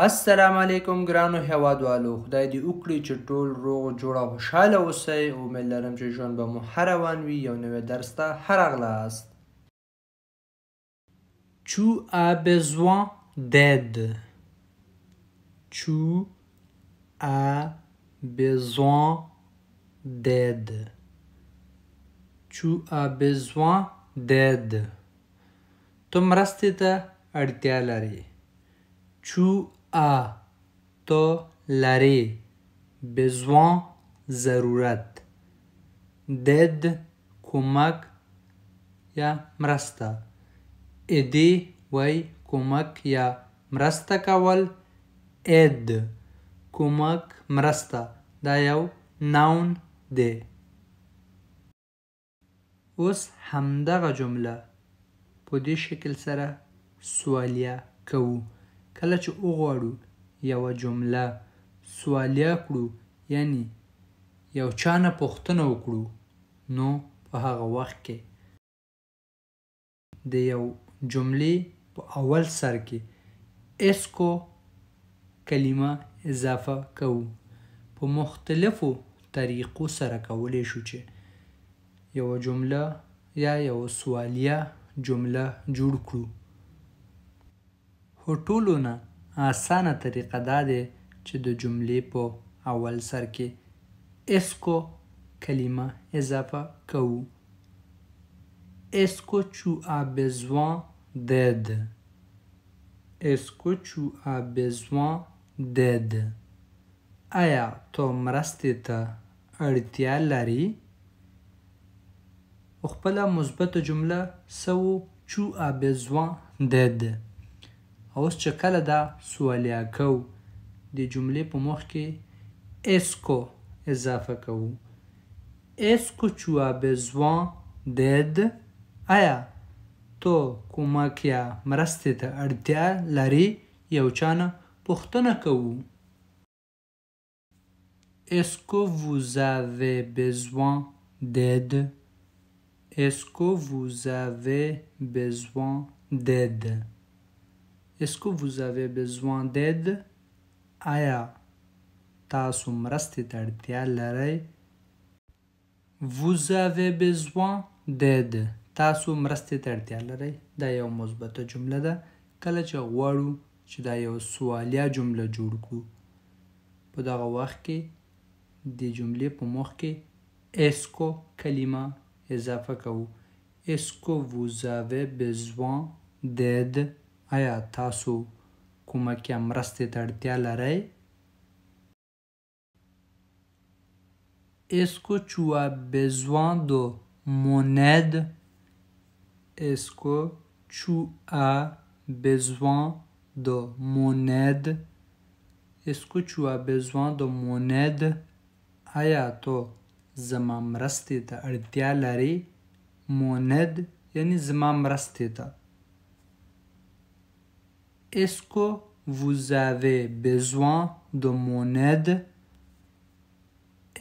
السلام علیکم ګرانو هیوادوالو خدای دې وکړي چې ټول روغ جوړ او خوشاله اوسئ امید لرم چې ژوند به مو هر روان وي یو نوی درس ته هرغلاست Tu as besoin d'aide. Tu as besoin d'aide. Tu as besoin d'aide. ته مرستې ته اړتیا لري. Tu A تو لري besoin ضرورت دد کمک یا مرسته ادی وای کمک یا مرسته کول اد کمک مرسته دا یو ناون دی اوس همدغه جمله په دې شکل سره سوالیه کوو کله چې وغواړو یوه جمله سوالیه کړو یعنی یو چا نه پوښتنه وکړو نو په هغه وخت کې د یو جملې په اول سر کې اسکو کلمه اضافه کوو په مختلفو طریقو سره کولی شو چې یو جمله یا یو سوالیه جمله جوړ کړو هو ټولو نه اسانه طریقه دا دی چې د جملې په اول سر کې اسکو کلمه اضافه کوو اسکو چو ا بزوان دد اسکو چو ا بزوان دد آیا تو مرستې ته اړتیا لري خپله مثبته جمله سو چو ا بزوان دد اوس چې کله دا سوالیاکو د جملې په مخ کې اسکو اضافه کوو اسکو چوا بزوان دید آیا تو کومک یا مرستې ته اړتیا لري یو چانه پوښتنه کوو Est-ce que vous avez besoin d'aide Est-ce que vous avez besoin d'aide Est-ce que vous avez besoin d'aide آیا تاسو مرستې ته اړتیا لرئ Vous avez besoin d'aide تاسو مرستې ته اړتیا لرئ دا یو مثبته جمله ده کله چې غواړو چې دا یو سوالیه جمله جوړ کړو په دغه وخت کې د جملې په مخ کې اسکو کلمه اضافه کوو اسکو vous avez besoin d'aide ایا تاسو کومه کې مرستې ته اړتیا لرئ escochuabezoando moned escochuabezoando moned escochuabezoando moned آیا تو زما مرستې ته اړتیا لرې موند یعنی زما مرستې ته Est-ce que vous avez besoin de mon aide?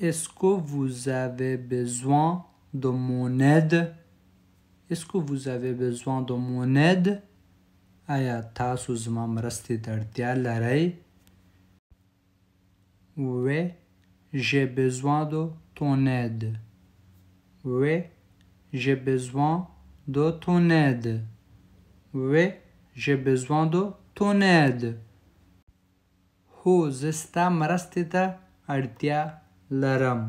Est-ce que vous avez besoin de mon aide? Est-ce que vous avez besoin de mon aide? oui j'ai besoin de ton aide Oui, j'ai besoin de ton aide Oui, j'ai besoin de تونید هو زه ستا مرستې ته اړتیا لرم